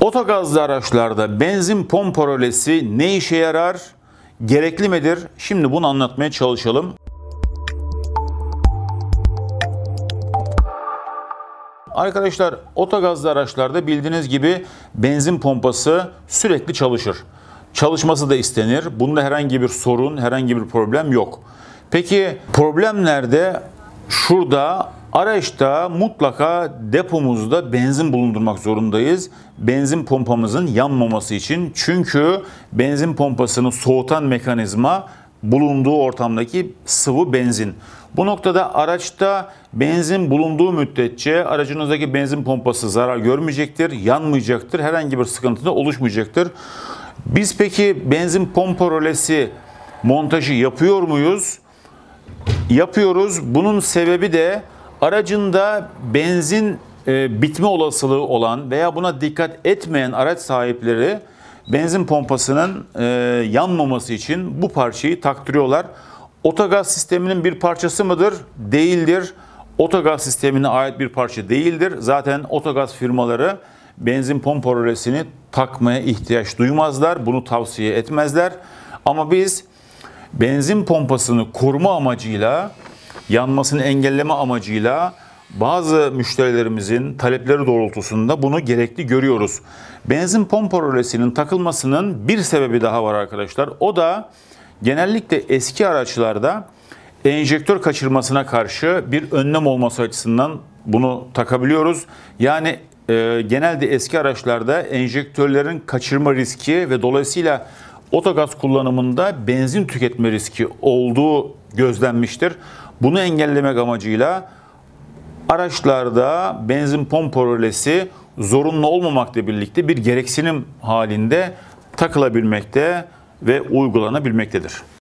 Otogazlı araçlarda benzin pompa rölesi ne işe yarar? Gerekli midir? Şimdi bunu anlatmaya çalışalım. Arkadaşlar otogazlı araçlarda bildiğiniz gibi benzin pompası sürekli çalışır. Çalışması da istenir. Bunda herhangi bir sorun, herhangi bir problem yok. Peki problem nerede? Şurada Araçta mutlaka depomuzda benzin bulundurmak zorundayız. Benzin pompamızın yanmaması için. Çünkü benzin pompasını soğutan mekanizma bulunduğu ortamdaki sıvı benzin. Bu noktada araçta benzin bulunduğu müddetçe aracınızdaki benzin pompası zarar görmeyecektir, yanmayacaktır, herhangi bir sıkıntı da oluşmayacaktır. Biz peki benzin pompa rolesi montajı yapıyor muyuz? Yapıyoruz. Bunun sebebi de Aracında benzin e, bitme olasılığı olan veya buna dikkat etmeyen araç sahipleri benzin pompasının e, yanmaması için bu parçayı taktırıyorlar. Otogaz sisteminin bir parçası mıdır? Değildir. Otogaz sistemine ait bir parça değildir. Zaten otogaz firmaları benzin pompa rölesini takmaya ihtiyaç duymazlar. Bunu tavsiye etmezler. Ama biz benzin pompasını koruma amacıyla yanmasını engelleme amacıyla bazı müşterilerimizin talepleri doğrultusunda bunu gerekli görüyoruz. Benzin pompa rölesinin takılmasının bir sebebi daha var arkadaşlar. O da genellikle eski araçlarda enjektör kaçırmasına karşı bir önlem olması açısından bunu takabiliyoruz. Yani e, genelde eski araçlarda enjektörlerin kaçırma riski ve dolayısıyla otogaz kullanımında benzin tüketme riski olduğu gözlenmiştir. Bunu engellemek amacıyla araçlarda benzin pompa rölesi zorunlu olmamakla birlikte bir gereksinim halinde takılabilmekte ve uygulanabilmektedir.